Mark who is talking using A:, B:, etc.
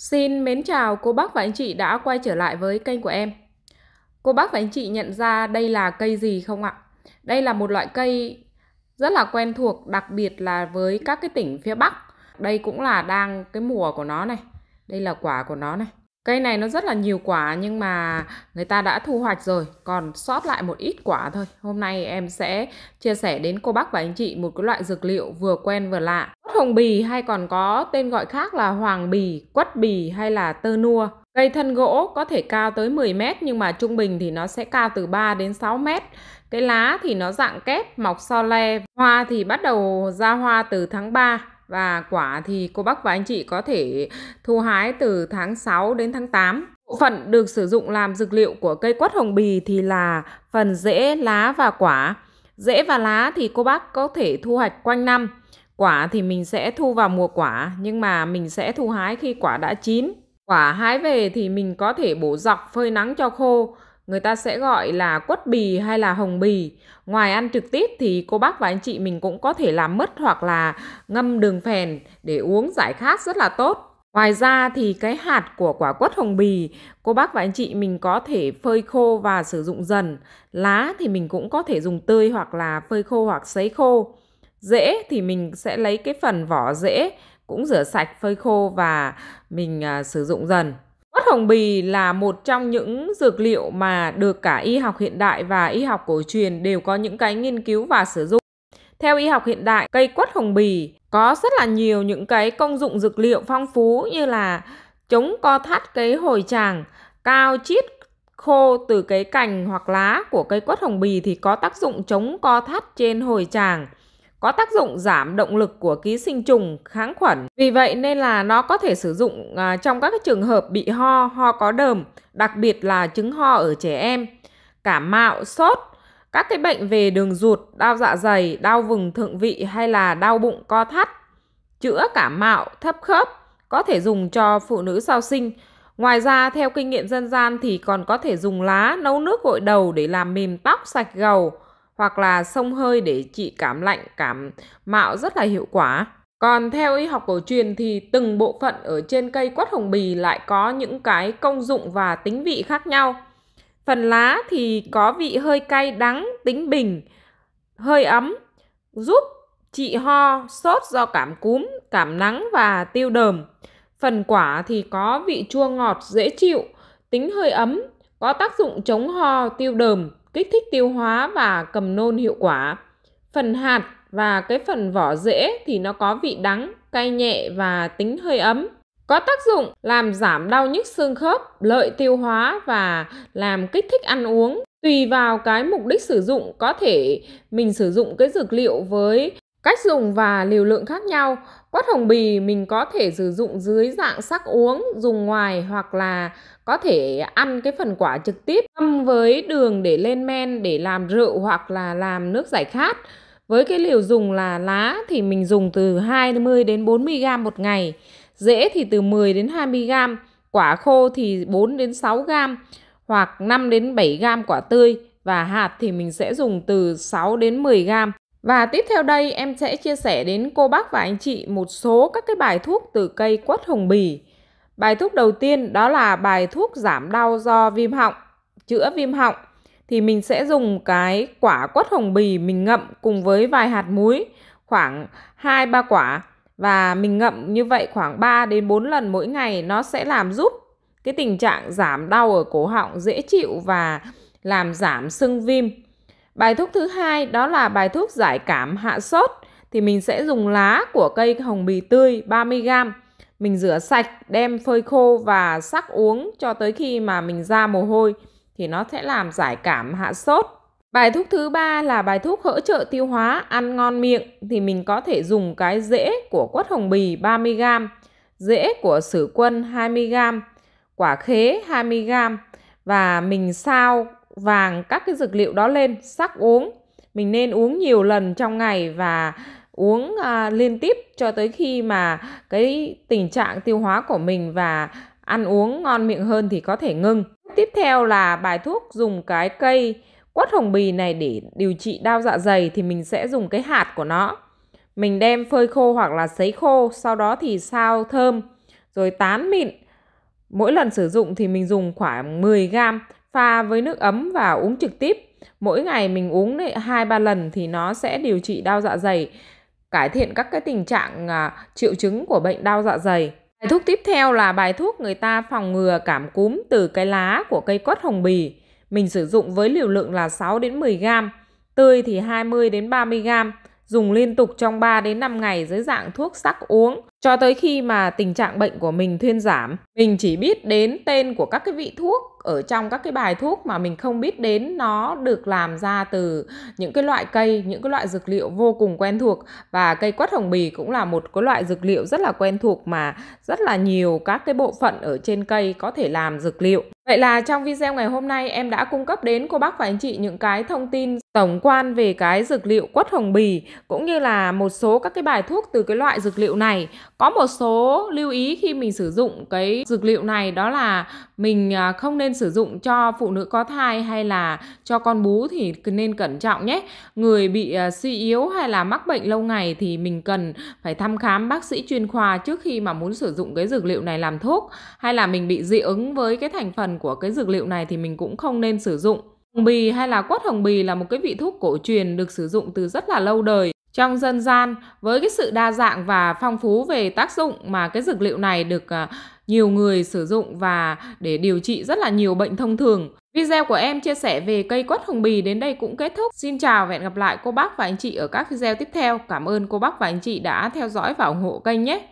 A: Xin mến chào cô bác và anh chị đã quay trở lại với kênh của em. Cô bác và anh chị nhận ra đây là cây gì không ạ? Đây là một loại cây rất là quen thuộc, đặc biệt là với các cái tỉnh phía Bắc. Đây cũng là đang cái mùa của nó này. Đây là quả của nó này. Cây này nó rất là nhiều quả nhưng mà người ta đã thu hoạch rồi, còn sót lại một ít quả thôi. Hôm nay em sẽ chia sẻ đến cô bác và anh chị một cái loại dược liệu vừa quen vừa lạ hồng bì hay còn có tên gọi khác là hoàng bì, quất bì hay là tơ nua. Cây thân gỗ có thể cao tới 10 mét nhưng mà trung bình thì nó sẽ cao từ 3 đến 6 mét. Cái lá thì nó dạng kép, mọc so le, hoa thì bắt đầu ra hoa từ tháng 3 và quả thì cô bác và anh chị có thể thu hái từ tháng 6 đến tháng 8. Bộ phận được sử dụng làm dược liệu của cây quất hồng bì thì là phần rễ, lá và quả. Rễ và lá thì cô bác có thể thu hoạch quanh năm. Quả thì mình sẽ thu vào mùa quả, nhưng mà mình sẽ thu hái khi quả đã chín. Quả hái về thì mình có thể bổ dọc phơi nắng cho khô, người ta sẽ gọi là quất bì hay là hồng bì. Ngoài ăn trực tiếp thì cô bác và anh chị mình cũng có thể làm mứt hoặc là ngâm đường phèn để uống giải khát rất là tốt. Ngoài ra thì cái hạt của quả quất hồng bì, cô bác và anh chị mình có thể phơi khô và sử dụng dần. Lá thì mình cũng có thể dùng tươi hoặc là phơi khô hoặc sấy khô rễ thì mình sẽ lấy cái phần vỏ rễ cũng rửa sạch phơi khô và mình à, sử dụng dần quất hồng bì là một trong những dược liệu mà được cả y học hiện đại và y học cổ truyền đều có những cái nghiên cứu và sử dụng theo y học hiện đại cây quất hồng bì có rất là nhiều những cái công dụng dược liệu phong phú như là chống co thắt cái hồi tràng cao chiết khô từ cái cành hoặc lá của cây quất hồng bì thì có tác dụng chống co thắt trên hồi tràng có tác dụng giảm động lực của ký sinh trùng kháng khuẩn. Vì vậy nên là nó có thể sử dụng à, trong các trường hợp bị ho, ho có đờm, đặc biệt là chứng ho ở trẻ em, cảm mạo, sốt, các cái bệnh về đường ruột, đau dạ dày, đau vùng thượng vị hay là đau bụng co thắt, chữa cảm mạo, thấp khớp, có thể dùng cho phụ nữ sau sinh. Ngoài ra, theo kinh nghiệm dân gian thì còn có thể dùng lá nấu nước gội đầu để làm mềm tóc sạch gầu, hoặc là sông hơi để trị cảm lạnh, cảm mạo rất là hiệu quả. Còn theo y học cổ truyền thì từng bộ phận ở trên cây quất hồng bì lại có những cái công dụng và tính vị khác nhau. Phần lá thì có vị hơi cay đắng, tính bình, hơi ấm, giúp trị ho, sốt do cảm cúm, cảm nắng và tiêu đờm. Phần quả thì có vị chua ngọt dễ chịu, tính hơi ấm, có tác dụng chống ho, tiêu đờm kích thích tiêu hóa và cầm nôn hiệu quả. Phần hạt và cái phần vỏ rễ thì nó có vị đắng, cay nhẹ và tính hơi ấm. Có tác dụng làm giảm đau nhức xương khớp, lợi tiêu hóa và làm kích thích ăn uống. Tùy vào cái mục đích sử dụng, có thể mình sử dụng cái dược liệu với Cách dùng và liều lượng khác nhau. Quất hồng bì mình có thể sử dụng dưới dạng sắc uống, dùng ngoài hoặc là có thể ăn cái phần quả trực tiếp ngâm với đường để lên men để làm rượu hoặc là làm nước giải khát. Với cái liều dùng là lá thì mình dùng từ 20 đến 40 gram một ngày, rễ thì từ 10 đến 20 gram, quả khô thì 4 đến 6 gram hoặc 5 đến 7 gram quả tươi và hạt thì mình sẽ dùng từ 6 đến 10 gram. Và tiếp theo đây em sẽ chia sẻ đến cô bác và anh chị một số các cái bài thuốc từ cây quất hồng bì. Bài thuốc đầu tiên đó là bài thuốc giảm đau do viêm họng, chữa viêm họng. Thì mình sẽ dùng cái quả quất hồng bì mình ngậm cùng với vài hạt muối khoảng 2-3 quả. Và mình ngậm như vậy khoảng 3 đến 4 lần mỗi ngày nó sẽ làm giúp cái tình trạng giảm đau ở cổ họng dễ chịu và làm giảm sưng viêm. Bài thuốc thứ hai đó là bài thuốc giải cảm hạ sốt thì mình sẽ dùng lá của cây hồng bì tươi 30g. Mình rửa sạch, đem phơi khô và sắc uống cho tới khi mà mình ra mồ hôi thì nó sẽ làm giải cảm hạ sốt. Bài thuốc thứ ba là bài thuốc hỗ trợ tiêu hóa ăn ngon miệng thì mình có thể dùng cái rễ của quất hồng bì 30g, rễ của sử quân 20g, quả khế 20g và mình sao vàng các cái dược liệu đó lên sắc uống mình nên uống nhiều lần trong ngày và uống à, liên tiếp cho tới khi mà cái tình trạng tiêu hóa của mình và ăn uống ngon miệng hơn thì có thể ngưng tiếp theo là bài thuốc dùng cái cây quất hồng bì này để điều trị đau dạ dày thì mình sẽ dùng cái hạt của nó mình đem phơi khô hoặc là sấy khô sau đó thì sao thơm rồi tán mịn Mỗi lần sử dụng thì mình dùng khoảng 10 gram pha với nước ấm và uống trực tiếp. Mỗi ngày mình uống 2-3 lần thì nó sẽ điều trị đau dạ dày, cải thiện các cái tình trạng à, triệu chứng của bệnh đau dạ dày. Bài thuốc tiếp theo là bài thuốc người ta phòng ngừa cảm cúm từ cái lá của cây quất hồng bì. Mình sử dụng với liều lượng là 6 đến 10 gram, tươi thì 20 đến 30 gram, dùng liên tục trong 3 đến 5 ngày dưới dạng thuốc sắc uống cho tới khi mà tình trạng bệnh của mình thuyên giảm mình chỉ biết đến tên của các cái vị thuốc ở trong các cái bài thuốc mà mình không biết đến nó được làm ra từ những cái loại cây những cái loại dược liệu vô cùng quen thuộc và cây quất hồng bì cũng là một cái loại dược liệu rất là quen thuộc mà rất là nhiều các cái bộ phận ở trên cây có thể làm dược liệu Vậy là trong video ngày hôm nay em đã cung cấp đến cô bác và anh chị những cái thông tin tổng quan về cái dược liệu quất hồng bì cũng như là một số các cái bài thuốc từ cái loại dược liệu này có một số lưu ý khi mình sử dụng cái dược liệu này đó là mình à, không nên sử dụng cho phụ nữ có thai hay là cho con bú thì nên cẩn trọng nhé người bị à, suy yếu hay là mắc bệnh lâu ngày thì mình cần phải thăm khám bác sĩ chuyên khoa trước khi mà muốn sử dụng cái dược liệu này làm thuốc hay là mình bị dị ứng với cái thành phần của cái dược liệu này thì mình cũng không nên sử dụng Hồng bì hay là quất hồng bì là một cái vị thuốc cổ truyền được sử dụng từ rất là lâu đời. Trong dân gian, với cái sự đa dạng và phong phú về tác dụng mà cái dược liệu này được à, nhiều người sử dụng và để điều trị rất là nhiều bệnh thông thường. Video của em chia sẻ về cây quất hồng bì đến đây cũng kết thúc. Xin chào và hẹn gặp lại cô bác và anh chị ở các video tiếp theo. Cảm ơn cô bác và anh chị đã theo dõi và ủng hộ kênh nhé.